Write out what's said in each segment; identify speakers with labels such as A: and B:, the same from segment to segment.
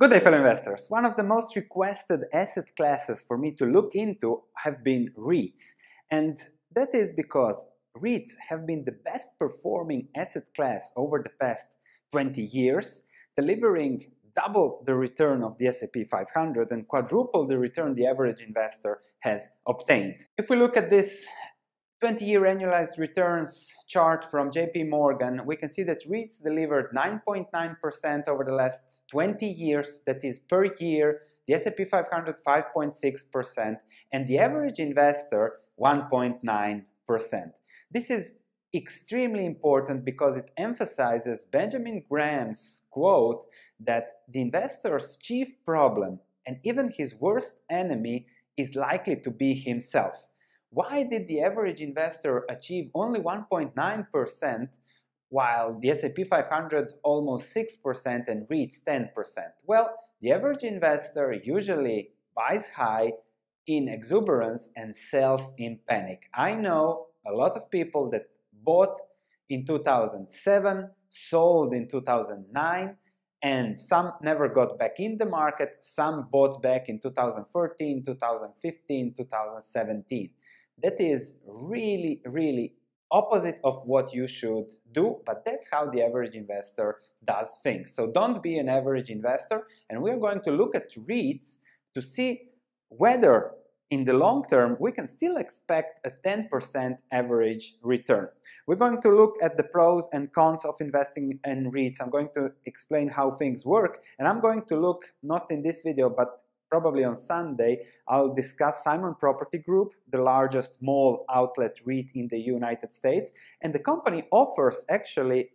A: Good day fellow investors. One of the most requested asset classes for me to look into have been REITs. And that is because REITs have been the best performing asset class over the past 20 years, delivering double the return of the S&P 500 and quadruple the return the average investor has obtained. If we look at this 20-year annualized returns chart from JP Morgan, we can see that REITs delivered 9.9% over the last 20 years, that is per year, the S&P 500 5.6%, and the average investor 1.9%. This is extremely important because it emphasizes Benjamin Graham's quote that the investor's chief problem and even his worst enemy is likely to be himself why did the average investor achieve only 1.9% while the S&P 500 almost 6% and reached 10%? Well, the average investor usually buys high in exuberance and sells in panic. I know a lot of people that bought in 2007, sold in 2009, and some never got back in the market, some bought back in 2013, 2015, 2017 that is really, really opposite of what you should do, but that's how the average investor does things. So don't be an average investor, and we're going to look at REITs to see whether in the long term we can still expect a 10% average return. We're going to look at the pros and cons of investing in REITs. I'm going to explain how things work, and I'm going to look not in this video but probably on Sunday, I'll discuss Simon Property Group, the largest mall outlet REIT in the United States. And the company offers actually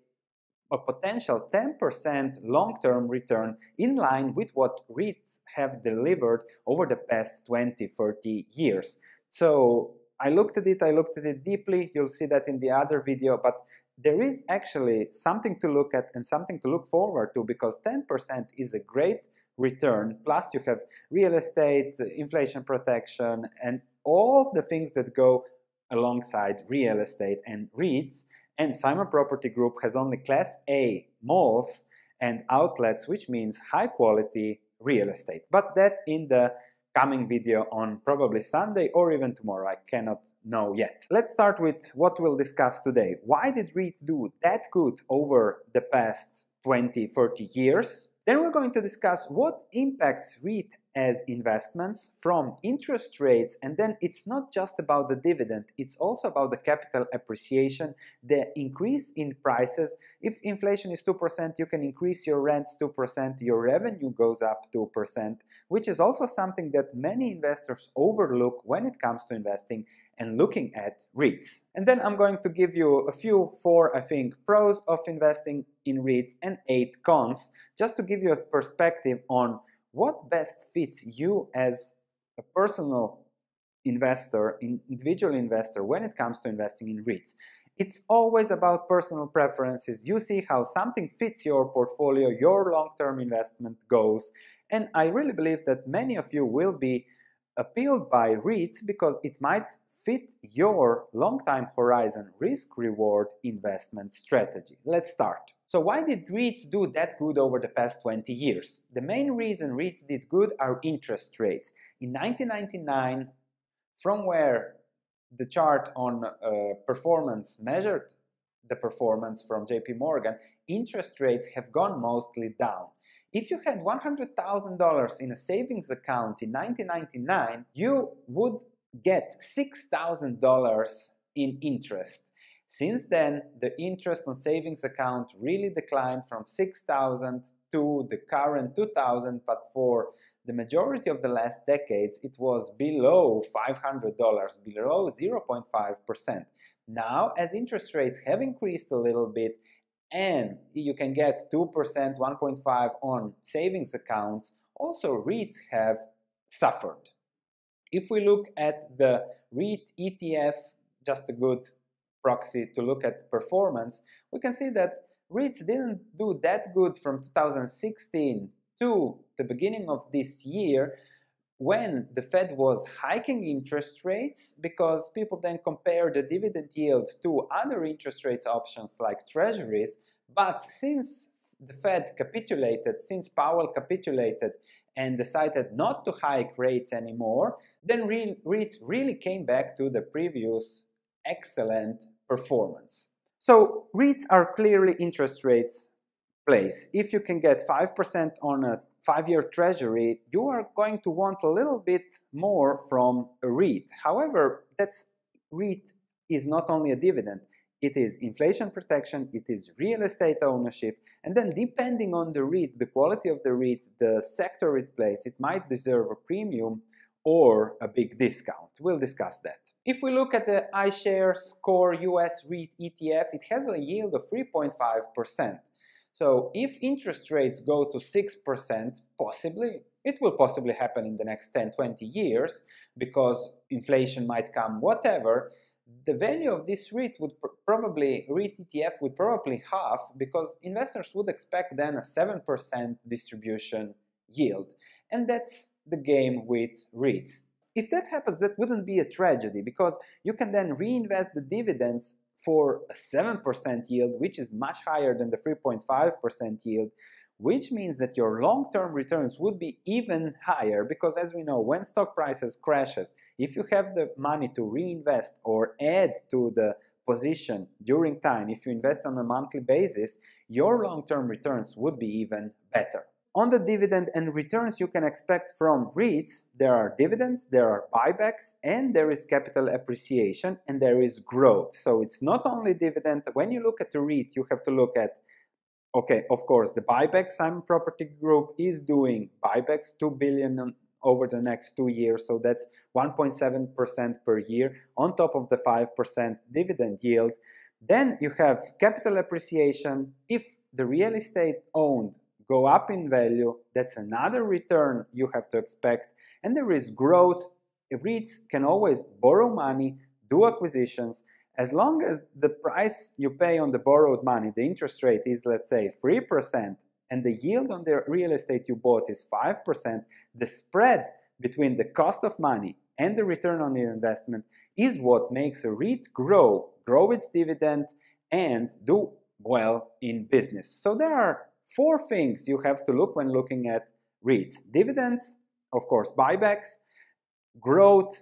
A: a potential 10% long term return in line with what REITs have delivered over the past 20, 30 years. So I looked at it, I looked at it deeply. You'll see that in the other video, but there is actually something to look at and something to look forward to because 10% is a great return. Plus, you have real estate, inflation protection, and all of the things that go alongside real estate and REITs. And Simon Property Group has only Class A malls and outlets, which means high quality real estate. But that in the coming video on probably Sunday or even tomorrow. I cannot know yet. Let's start with what we'll discuss today. Why did REIT do that good over the past 20, 30 years? Then we're going to discuss what impacts read as investments from interest rates and then it's not just about the dividend it's also about the capital appreciation the increase in prices if inflation is 2% you can increase your rents 2% your revenue goes up 2% which is also something that many investors overlook when it comes to investing and looking at REITs. And then I'm going to give you a few, four, I think, pros of investing in REITs and eight cons, just to give you a perspective on what best fits you as a personal investor, individual investor, when it comes to investing in REITs. It's always about personal preferences. You see how something fits your portfolio, your long term investment goals. And I really believe that many of you will be appealed by REITs because it might fit your long time horizon risk reward investment strategy. Let's start. So why did REITs do that good over the past 20 years? The main reason REITs did good are interest rates. In 1999, from where the chart on uh, performance measured the performance from JP Morgan, interest rates have gone mostly down. If you had $100,000 in a savings account in 1999, you would get $6,000 in interest. Since then, the interest on savings account really declined from 6,000 to the current 2,000, but for the majority of the last decades, it was below $500, below 0.5%. Now, as interest rates have increased a little bit, and you can get 2%, 1.5 on savings accounts, also REITs have suffered. If we look at the REIT ETF, just a good proxy to look at performance, we can see that REITs didn't do that good from 2016 to the beginning of this year when the Fed was hiking interest rates because people then compare the dividend yield to other interest rates options like treasuries. But since the Fed capitulated, since Powell capitulated and decided not to hike rates anymore, then REITs really came back to the previous excellent performance. So REITs are clearly interest rates place. If you can get 5% on a five-year treasury, you are going to want a little bit more from a REIT. However, that REIT is not only a dividend, it is inflation protection, it is real estate ownership, and then depending on the REIT, the quality of the REIT, the sector it plays, it might deserve a premium or a big discount. We'll discuss that. If we look at the iShares Core US REIT ETF, it has a yield of 3.5%. So if interest rates go to 6%, possibly, it will possibly happen in the next 10, 20 years because inflation might come, whatever, the value of this REIT would pr probably, REIT ETF would probably half because investors would expect then a 7% distribution yield. And that's the game with REITs if that happens, that wouldn't be a tragedy because you can then reinvest the dividends for a 7% yield, which is much higher than the 3.5% yield, which means that your long-term returns would be even higher because as we know, when stock prices crashes, if you have the money to reinvest or add to the position during time, if you invest on a monthly basis, your long-term returns would be even better on the dividend and returns you can expect from REITs, there are dividends, there are buybacks, and there is capital appreciation, and there is growth. So it's not only dividend. When you look at the REIT, you have to look at, okay, of course, the buyback. Simon Property Group is doing buybacks, 2 billion over the next two years. So that's 1.7% per year on top of the 5% dividend yield. Then you have capital appreciation. If the real estate owned go up in value, that's another return you have to expect, and there is growth. REITs can always borrow money, do acquisitions, as long as the price you pay on the borrowed money, the interest rate is, let's say, 3%, and the yield on the real estate you bought is 5%, the spread between the cost of money and the return on the investment is what makes a REIT grow, grow its dividend, and do well in business. So there are four things you have to look when looking at REITs. Dividends, of course, buybacks, growth,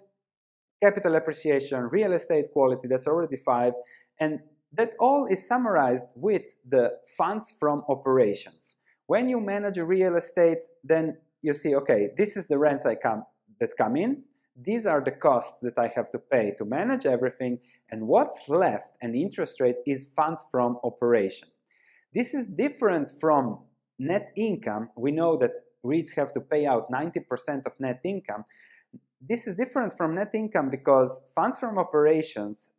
A: capital appreciation, real estate quality, that's already five, and that all is summarized with the funds from operations. When you manage real estate, then you see, okay, this is the rents I come, that come in, these are the costs that I have to pay to manage everything, and what's left and interest rate is funds from operation. This is different from net income. We know that REITs have to pay out 90% of net income. This is different from net income because funds from operations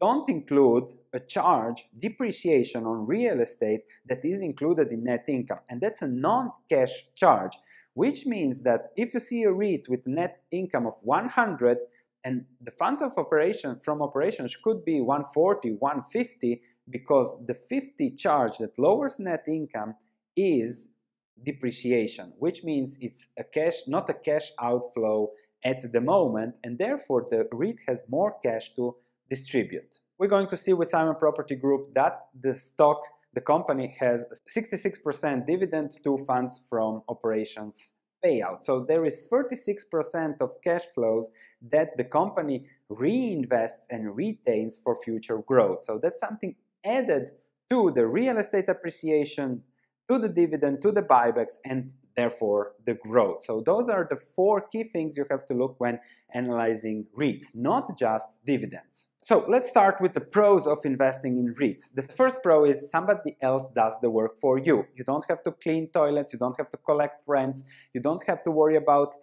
A: don't include a charge, depreciation on real estate that is included in net income. And that's a non cash charge, which means that if you see a REIT with net income of 100 and the funds of operation from operations could be 140, 150, because the 50 charge that lowers net income is depreciation, which means it's a cash, not a cash outflow at the moment, and therefore the REIT has more cash to distribute. We're going to see with Simon Property Group that the stock, the company has 66% dividend to funds from operations payout. So there is 36% of cash flows that the company reinvests and retains for future growth. So that's something added to the real estate appreciation, to the dividend, to the buybacks, and therefore the growth. So those are the four key things you have to look when analyzing REITs, not just dividends. So let's start with the pros of investing in REITs. The first pro is somebody else does the work for you. You don't have to clean toilets, you don't have to collect rents, you don't have to worry about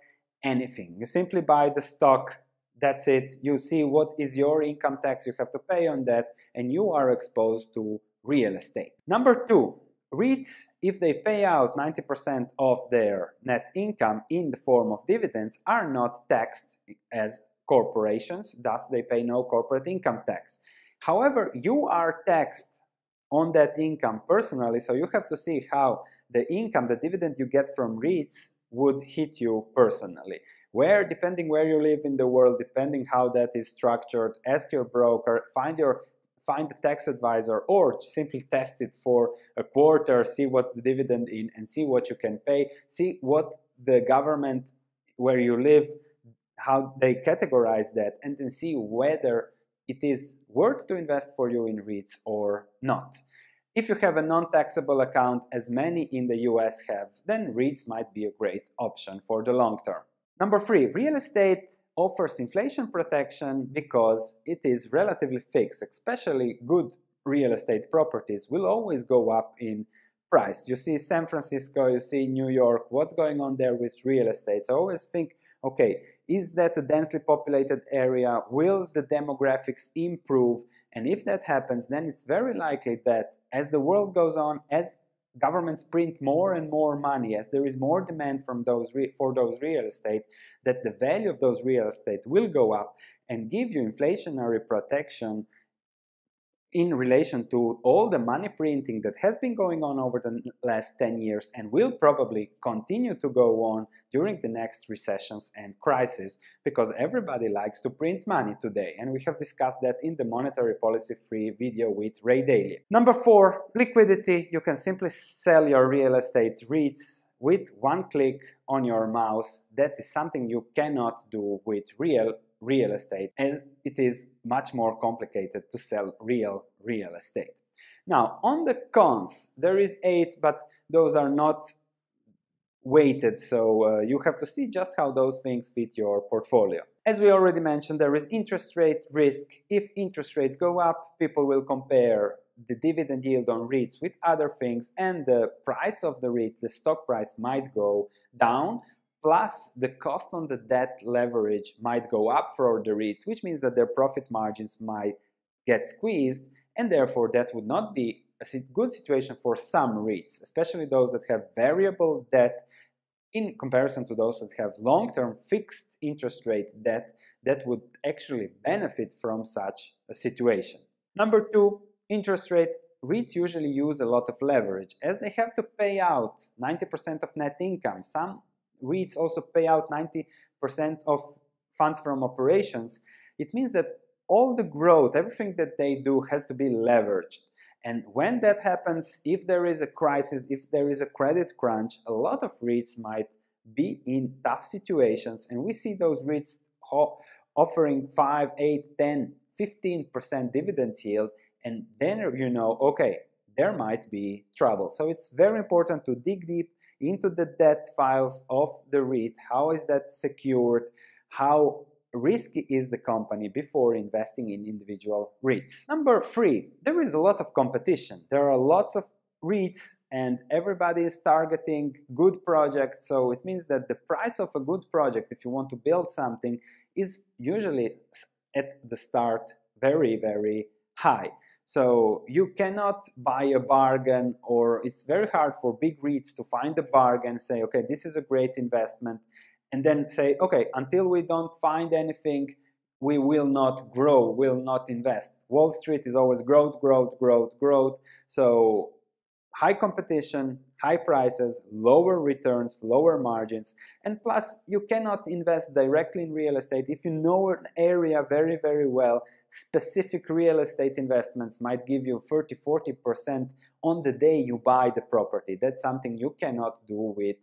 A: anything. You simply buy the stock that's it. You see what is your income tax you have to pay on that, and you are exposed to real estate. Number two, REITs, if they pay out 90% of their net income in the form of dividends, are not taxed as corporations, thus, they pay no corporate income tax. However, you are taxed on that income personally, so you have to see how the income, the dividend you get from REITs, would hit you personally where, depending where you live in the world, depending how that is structured, ask your broker, find your find a tax advisor or simply test it for a quarter, see what's the dividend in and see what you can pay, see what the government where you live, how they categorize that, and then see whether it is worth to invest for you in REITs or not. If you have a non-taxable account, as many in the US have, then REITs might be a great option for the long term. Number three, real estate offers inflation protection because it is relatively fixed, especially good real estate properties will always go up in price. You see San Francisco, you see New York, what's going on there with real estate? So I always think, okay, is that a densely populated area? Will the demographics improve? And if that happens, then it's very likely that as the world goes on, as governments print more and more money as there is more demand from those for those real estate that the value of those real estate will go up and give you inflationary protection in relation to all the money printing that has been going on over the last 10 years and will probably continue to go on during the next recessions and crises because everybody likes to print money today and we have discussed that in the monetary policy free video with Ray Dalio. Number 4, liquidity. You can simply sell your real estate REITs with one click on your mouse. That is something you cannot do with real real estate as it is much more complicated to sell real real estate. Now, on the cons, there is eight, but those are not weighted, so uh, you have to see just how those things fit your portfolio. As we already mentioned, there is interest rate risk. If interest rates go up, people will compare the dividend yield on REITs with other things, and the price of the REIT, the stock price, might go down. Plus, the cost on the debt leverage might go up for the REIT, which means that their profit margins might get squeezed, and therefore that would not be a good situation for some REITs, especially those that have variable debt in comparison to those that have long-term fixed interest rate debt that would actually benefit from such a situation. Number two, interest rates. REITs usually use a lot of leverage as they have to pay out 90% of net income. Some REITs also pay out 90% of funds from operations, it means that all the growth, everything that they do has to be leveraged. And when that happens, if there is a crisis, if there is a credit crunch, a lot of REITs might be in tough situations. And we see those REITs offering 5, 8, 10, 15% dividend yield. And then you know, okay, there might be trouble. So it's very important to dig deep, into the debt files of the REIT, how is that secured, how risky is the company before investing in individual REITs. Number three, there is a lot of competition. There are lots of REITs and everybody is targeting good projects. So it means that the price of a good project, if you want to build something, is usually at the start very, very high. So you cannot buy a bargain, or it's very hard for big REITs to find a bargain, say, okay, this is a great investment, and then say, okay, until we don't find anything, we will not grow, will not invest. Wall Street is always growth, growth, growth, growth. So high competition, high prices, lower returns, lower margins, and plus you cannot invest directly in real estate if you know an area very, very well. Specific real estate investments might give you 30, 40% on the day you buy the property. That's something you cannot do with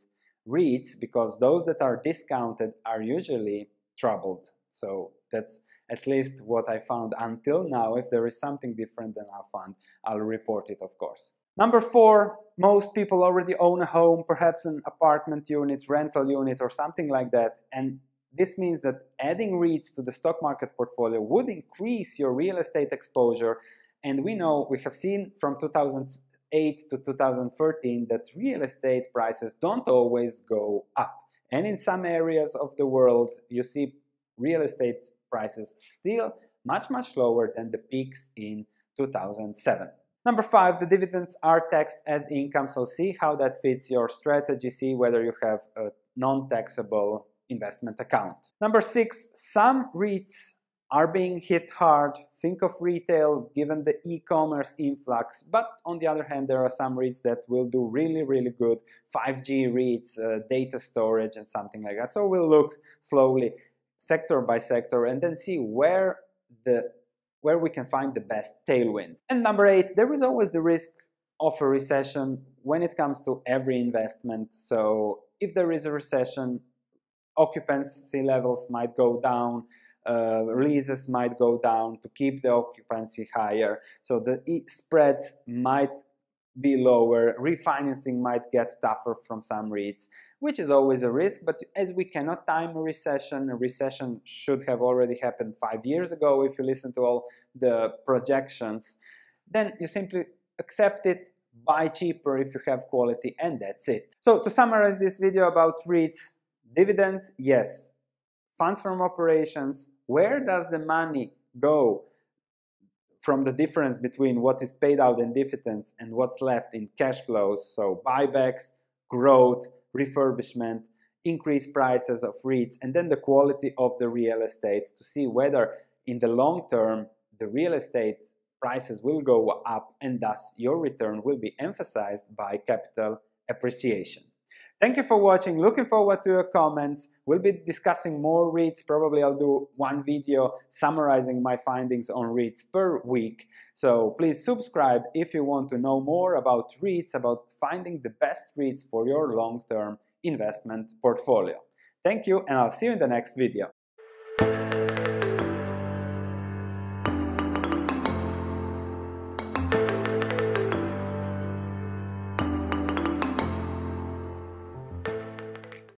A: REITs because those that are discounted are usually troubled. So that's at least what I found until now. If there is something different than I found, I'll report it, of course. Number four, most people already own a home, perhaps an apartment unit, rental unit, or something like that. And this means that adding REITs to the stock market portfolio would increase your real estate exposure. And we know, we have seen from 2008 to 2013 that real estate prices don't always go up. And in some areas of the world, you see real estate prices still much, much lower than the peaks in 2007. Number five, the dividends are taxed as income, so see how that fits your strategy, see whether you have a non-taxable investment account. Number six, some REITs are being hit hard. Think of retail given the e-commerce influx, but on the other hand, there are some REITs that will do really, really good, 5G REITs, uh, data storage and something like that. So we'll look slowly sector by sector and then see where the where we can find the best tailwinds. And number eight, there is always the risk of a recession when it comes to every investment. So if there is a recession, occupancy levels might go down, uh, releases might go down to keep the occupancy higher. So the spreads might be lower, refinancing might get tougher from some REITs, which is always a risk, but as we cannot time a recession, a recession should have already happened five years ago if you listen to all the projections, then you simply accept it, buy cheaper if you have quality, and that's it. So to summarize this video about REITs, dividends, yes. Funds from operations, where does the money go? from the difference between what is paid out in dividends and what's left in cash flows, so buybacks, growth, refurbishment, increased prices of REITs, and then the quality of the real estate to see whether in the long term the real estate prices will go up and thus your return will be emphasized by capital appreciation. Thank you for watching. Looking forward to your comments. We'll be discussing more reads. Probably I'll do one video summarizing my findings on reads per week. So please subscribe if you want to know more about reads, about finding the best reads for your long-term investment portfolio. Thank you and I'll see you in the next video.